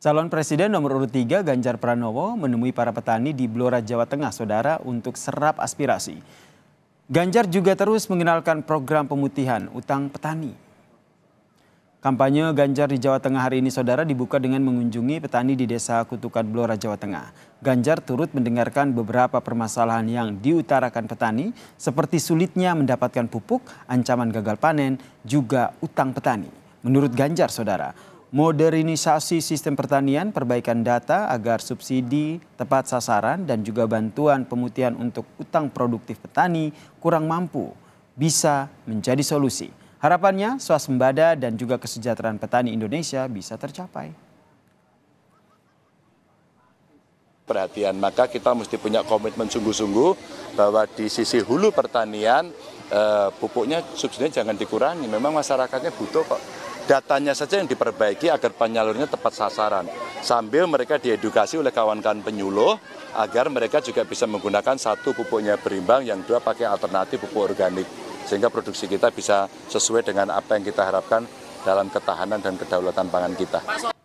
Calon Presiden nomor urut 3 Ganjar Pranowo menemui para petani di Blora, Jawa Tengah, Saudara, untuk serap aspirasi. Ganjar juga terus mengenalkan program pemutihan utang petani. Kampanye Ganjar di Jawa Tengah hari ini, Saudara, dibuka dengan mengunjungi petani di Desa Kutukan Blora, Jawa Tengah. Ganjar turut mendengarkan beberapa permasalahan yang diutarakan petani, seperti sulitnya mendapatkan pupuk, ancaman gagal panen, juga utang petani. Menurut Ganjar, Saudara, modernisasi sistem pertanian, perbaikan data agar subsidi tepat sasaran dan juga bantuan pemutihan untuk utang produktif petani kurang mampu bisa menjadi solusi. Harapannya swasembada dan juga kesejahteraan petani Indonesia bisa tercapai. Perhatian, maka kita mesti punya komitmen sungguh-sungguh bahwa di sisi hulu pertanian eh, pupuknya subsidi jangan dikurangi. Memang masyarakatnya butuh kok datanya saja yang diperbaiki agar penyalurnya tepat sasaran. Sambil mereka diedukasi oleh kawan-kawan penyuluh agar mereka juga bisa menggunakan satu pupuknya berimbang, yang dua pakai alternatif pupuk organik. Sehingga produksi kita bisa sesuai dengan apa yang kita harapkan dalam ketahanan dan kedaulatan pangan kita.